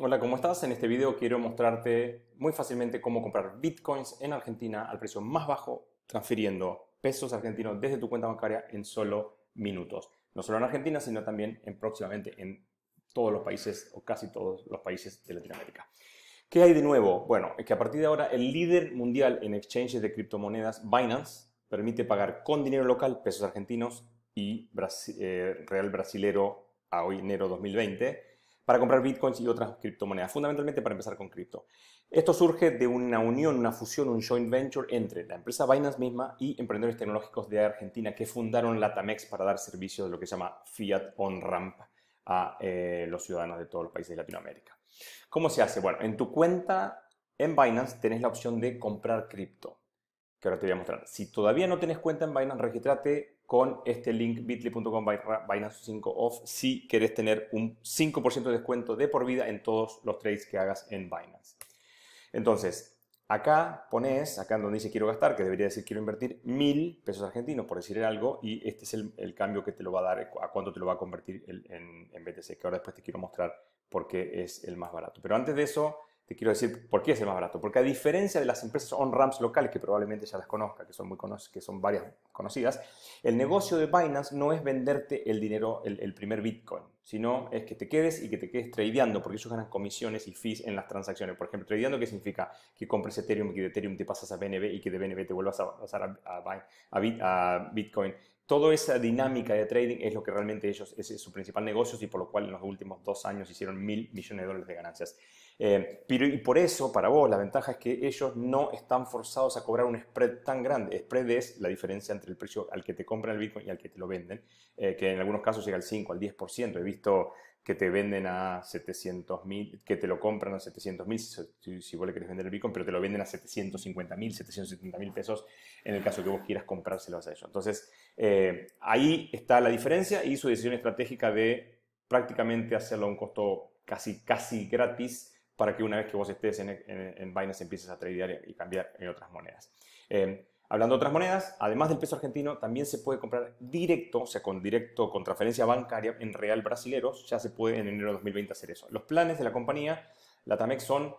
Hola, ¿cómo estás? En este video quiero mostrarte muy fácilmente cómo comprar bitcoins en Argentina al precio más bajo transfiriendo pesos argentinos desde tu cuenta bancaria en solo minutos. No solo en Argentina, sino también en próximamente en todos los países o casi todos los países de Latinoamérica. ¿Qué hay de nuevo? Bueno, es que a partir de ahora el líder mundial en exchanges de criptomonedas, Binance, permite pagar con dinero local, pesos argentinos y eh, real brasilero a hoy enero 2020 para comprar bitcoins y otras criptomonedas, fundamentalmente para empezar con cripto. Esto surge de una unión, una fusión, un joint venture entre la empresa Binance misma y emprendedores tecnológicos de Argentina que fundaron Latamex para dar servicio de lo que se llama Fiat on-ramp a eh, los ciudadanos de todos los países de Latinoamérica. ¿Cómo se hace? Bueno, en tu cuenta en Binance tenés la opción de comprar cripto, que ahora te voy a mostrar. Si todavía no tenés cuenta en Binance, regístrate con este link bit.ly.com Binance 5 off si querés tener un 5% de descuento de por vida en todos los trades que hagas en Binance. Entonces, acá pones, acá donde dice quiero gastar, que debería decir quiero invertir mil pesos argentinos, por decir algo, y este es el, cambio que te lo va a dar, a cuánto te lo va a convertir en, en BTC, que ahora después te quiero mostrar por qué es el más barato. Pero antes de eso, te quiero decir por qué es el más barato. Porque a diferencia de las empresas on-ramps locales, que probablemente ya las conozca, que son, muy que son varias conocidas, el negocio de Binance no es venderte el dinero, el, primer Bitcoin, sino es que te quedes y que te quedes tradeando, porque ellos ganan comisiones y fees en las transacciones. Por ejemplo, tradeando, ¿qué significa? Que compres Ethereum y que de Ethereum te pasas a BNB y que de BNB te vuelvas a pasar a, a, a Bitcoin. Toda esa dinámica de trading es lo que realmente ellos, es su principal negocio y por lo cual en los últimos dos años hicieron mil millones de dólares de ganancias. Eh, pero, y por eso, para vos, la ventaja es que ellos no están forzados a cobrar un spread tan grande. Spread es la diferencia entre el precio al que te compran el Bitcoin y al que te lo venden, eh, que en algunos casos llega al 5, al 10%. He visto que te venden a 700 mil, que te lo compran a 700 mil, si, si, vos le querés vender el Bitcoin, pero te lo venden a 750 mil, 770 mil pesos en el caso que vos quieras comprárselo a ellos. Entonces, eh, ahí está la diferencia y su decisión estratégica de prácticamente hacerlo a un costo casi, casi gratis para que una vez que vos estés en, en, Binance empieces a tradear y cambiar en otras monedas. Eh, hablando de otras monedas, además del peso argentino, también se puede comprar directo, o sea, con directo, con transferencia bancaria en real brasileros, ya se puede en enero de 2020 hacer eso. Los planes de la compañía, la Tamex, son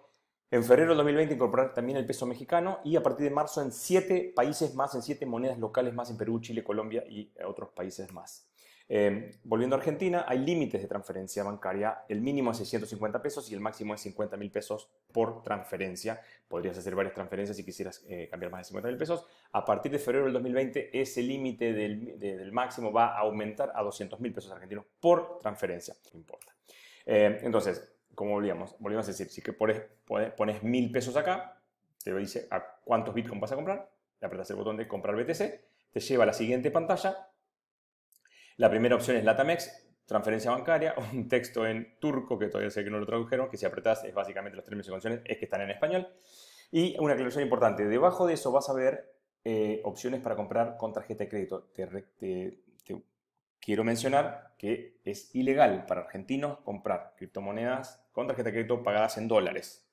en febrero de 2020 incorporar también el peso mexicano y a partir de marzo en siete países más, en siete monedas locales más, en Perú, Chile, Colombia y otros países más. Em, volviendo a Argentina, hay límites de transferencia bancaria. El mínimo es 650 pesos y el máximo es 50 mil pesos por transferencia. Podrías hacer varias transferencias si quisieras eh, cambiar más de 50 mil pesos. A partir de febrero del 2020, ese límite del, máximo va a aumentar a 200 mil pesos argentinos por transferencia. No importa. Em, entonces, como volvíamos, volvíamos a decir, si que pones, pones mil pesos acá, te dice a cuántos Bitcoin vas a comprar, le apretas el botón de comprar BTC, te lleva a la siguiente pantalla la primera opción es Latamex, transferencia bancaria, un texto en turco, que todavía sé que no lo tradujeron, que si apretás es básicamente los términos y condiciones, es que están en español. Y una aclaración importante, debajo de eso vas a ver eh, opciones para comprar con tarjeta de crédito. Te, quiero mencionar que es ilegal para argentinos comprar criptomonedas con tarjeta de crédito pagadas en dólares.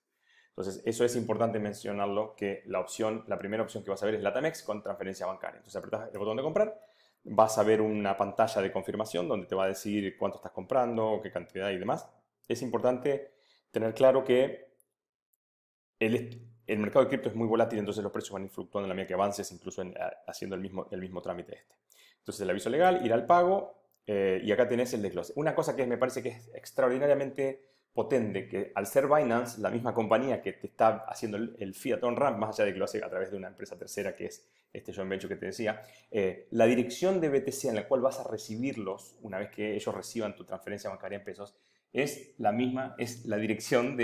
Entonces, eso es importante mencionarlo, que la opción, la primera opción que vas a ver es Latamex con transferencia bancaria. Entonces, apretás el botón de comprar vas a ver una pantalla de confirmación donde te va a decir cuánto estás comprando, qué cantidad y demás. Es importante tener claro que el, mercado de cripto es muy volátil, entonces los precios van fluctuando en la medida que avances, incluso haciendo el mismo, el mismo trámite este. Entonces el aviso legal, ir al pago eh, y acá tenés el desglose. Una cosa que me parece que es extraordinariamente potente, que al ser Binance, la misma compañía que te está haciendo el fiat on-ramp, más allá de que lo hace a través de una empresa tercera que es este John venture que te decía, eh, la dirección de BTC en la cual vas a recibirlos, una vez que ellos reciban tu transferencia bancaria en pesos, es la misma, es la dirección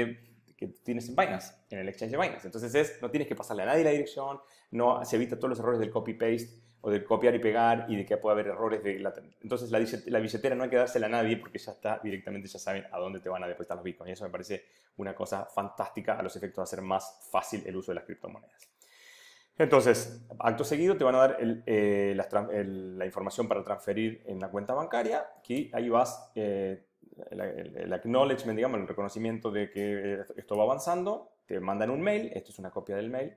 que tienes en Binance, en el exchange de Binance. Entonces es, no tienes que pasarle a nadie la dirección, no, se evita todos los errores del copy-paste o del copiar y pegar y de que puede haber errores de Entonces la, la, billetera no hay que dársela a nadie porque ya está directamente, ya saben a dónde te van a depositar los bitcoins. Y eso me parece una cosa fantástica a los efectos de hacer más fácil el uso de las criptomonedas. Entonces, acto seguido te van a dar eh, la, información para transferir en la cuenta bancaria. Aquí ahí vas, eh, el, el, acknowledgement, digamos, el reconocimiento de que esto va avanzando. Te mandan un mail, esto es una copia del mail,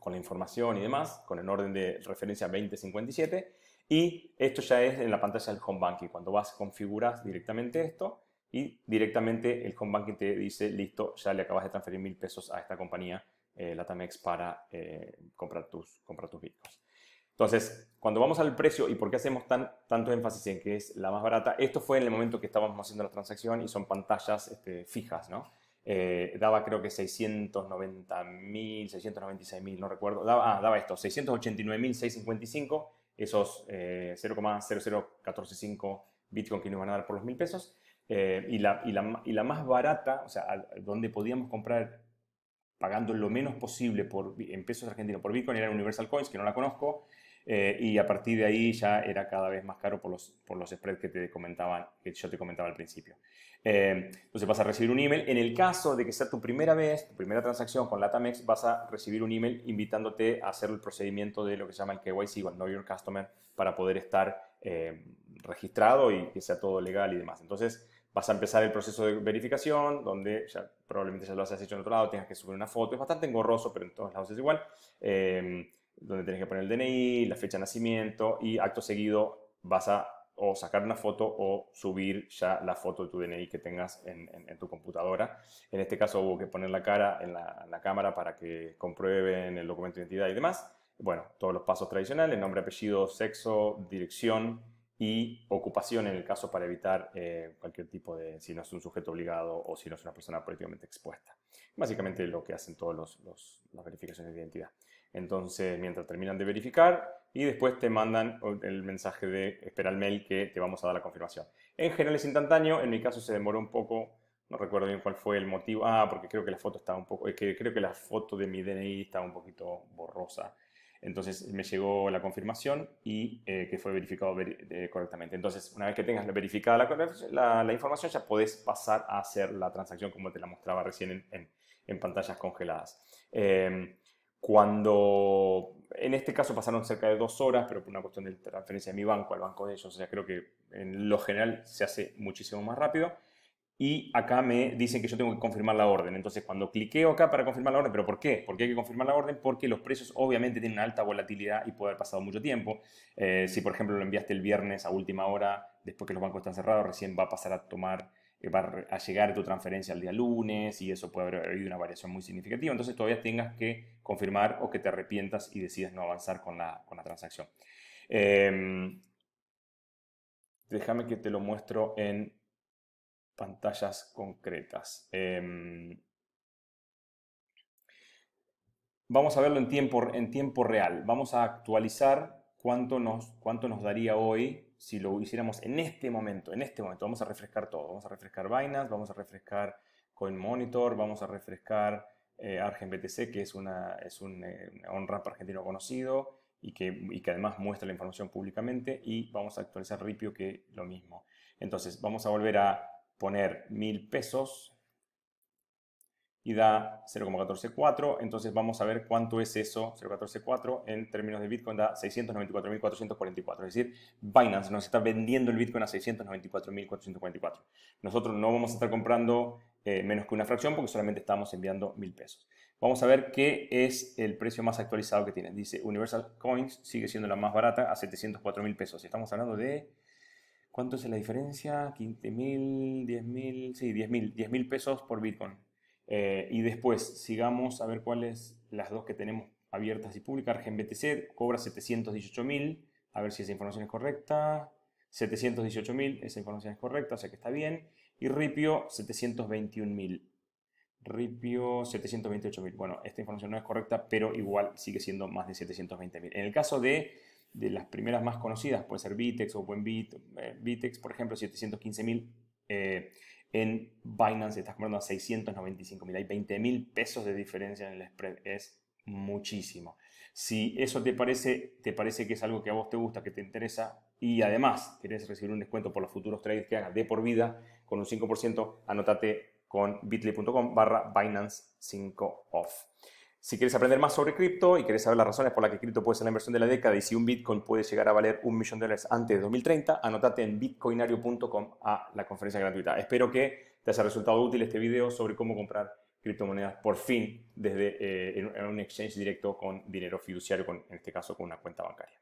con la información y demás, con el orden de referencia 2057. Y esto ya es en la pantalla del home banking. Cuando vas, configuras directamente esto y directamente el home banking te dice, listo, ya le acabas de transferir mil pesos a esta compañía eh, Latamex para eh, comprar, tus, comprar tus bitcoins. Entonces, cuando vamos al precio y por qué hacemos tan, tanto énfasis en que es la más barata, esto fue en el momento que estábamos haciendo la transacción y son pantallas este, fijas, ¿no? Eh, daba creo que 690 mil, 696 mil, no recuerdo. Daba, ah, daba esto, 689 mil 655, esos eh, 0,00145 Bitcoin que nos van a dar por los mil pesos. y, la, y, la, y, la, más barata, o sea, donde podíamos comprar pagando lo menos posible por, en pesos argentinos por Bitcoin, era Universal Coins, que no la conozco, eh, y a partir de ahí ya era cada vez más caro por los, por los spreads que, te comentaba, que yo te comentaba al principio. Eh, entonces vas a recibir un email. En el caso de que sea tu primera vez, tu primera transacción con Latamex, vas a recibir un email invitándote a hacer el procedimiento de lo que se llama el KYC o el Know Your Customer para poder estar eh, registrado y que sea todo legal y demás. Entonces, vas a empezar el proceso de verificación, donde ya, probablemente ya lo has hecho en otro lado, tienes que subir una foto, es bastante engorroso, pero en todos lados es igual, em, donde tienes que poner el DNI, la fecha de nacimiento y acto seguido vas a o sacar una foto o subir ya la foto de tu DNI que tengas en, tu computadora. En este caso hubo que poner la cara en la, en la cámara para que comprueben el documento de identidad y demás. Bueno, todos los pasos tradicionales, nombre, apellido, sexo, dirección, y ocupación en el caso para evitar eh, cualquier tipo de, si no es un sujeto obligado o si no es una persona políticamente expuesta. Básicamente lo que hacen todas los, las verificaciones de identidad. Entonces, mientras terminan de verificar y después te mandan el mensaje de esperar el mail que te vamos a dar la confirmación. En general es instantáneo, en mi caso se demoró un poco, no recuerdo bien cuál fue el motivo. Ah, porque creo que la foto estaba un poco, que creo que la foto de mi DNI estaba un poquito borrosa entonces me llegó la confirmación y eh, que fue verificado eh, correctamente. Entonces, una vez que tengas verificada la, información, ya podés pasar a hacer la transacción como te la mostraba recién en, pantallas congeladas. Em, cuando, en este caso pasaron cerca de dos horas, pero por una cuestión de transferencia de mi banco al banco de ellos, o sea, creo que en lo general se hace muchísimo más rápido y acá me dicen que yo tengo que confirmar la orden. Entonces, cuando cliqueo acá para confirmar la orden, ¿pero por qué? ¿Por qué hay que confirmar la orden? Porque los precios obviamente tienen alta volatilidad y puede haber pasado mucho tiempo. Eh, si, por ejemplo, lo enviaste el viernes a última hora, después que los bancos están cerrados, recién va a pasar a tomar, eh, a llegar tu transferencia el día lunes y eso puede haber habido una variación muy significativa. Entonces, todavía tengas que confirmar o que te arrepientas y decides no avanzar con la, transacción. Em, déjame que te lo muestro en pantallas concretas. Em, vamos a verlo en tiempo, en tiempo real. Vamos a actualizar cuánto nos, cuánto nos daría hoy si lo hiciéramos en este momento, en este momento. Vamos a refrescar todo. Vamos a refrescar Binance, vamos a refrescar Monitor. vamos a refrescar eh, ArgenBTC, que es, una, es un, eh, un argentino conocido y que, y que además muestra la información públicamente. Y vamos a actualizar Ripio, que lo mismo. Entonces, vamos a volver a poner 1000 pesos y da 0,144. Entonces vamos a ver cuánto es eso, 0,144 en términos de Bitcoin da 694.444. Es decir, Binance nos está vendiendo el Bitcoin a 694.444. Nosotros no vamos a estar comprando eh, menos que una fracción porque solamente estamos enviando 1000 pesos. Vamos a ver qué es el precio más actualizado que tiene. Dice Universal Coins sigue siendo la más barata a $704,000. mil pesos. Estamos hablando de ¿Cuánto es la diferencia? 15.000, mil, mil, sí, 10.000. mil, mil pesos por Bitcoin. Eh, y después, sigamos a ver cuáles las dos que tenemos abiertas y públicas. BTC cobra 718.000. a ver si esa información es correcta. 718.000. esa información es correcta, o sea que está bien. Y Ripio, 721.000. Ripio 728.000. Bueno, esta información no es correcta, pero igual sigue siendo más de 720.000. En el caso de de las primeras más conocidas, puede ser Vitex o BuenBit, Bitex, eh, Vitex, por ejemplo, 715.000. mil eh, en Binance estás comprando a 695.000. Hay 20.000 pesos de diferencia en el spread. Es muchísimo. Si eso te parece, te parece que es algo que a vos te gusta, que te interesa y además querés recibir un descuento por los futuros trades que hagas de por vida con un 5%, anótate con bit.ly.com barra Binance 5 off. Si quieres aprender más sobre cripto y quieres saber las razones por las que cripto puede ser la inversión de la década y si un Bitcoin puede llegar a valer un millón de dólares antes de 2030, anótate en bitcoinario.com a la conferencia gratuita. Espero que te haya resultado útil este video sobre cómo comprar criptomonedas por fin desde eh, en un exchange directo con dinero fiduciario, con, en este caso con una cuenta bancaria.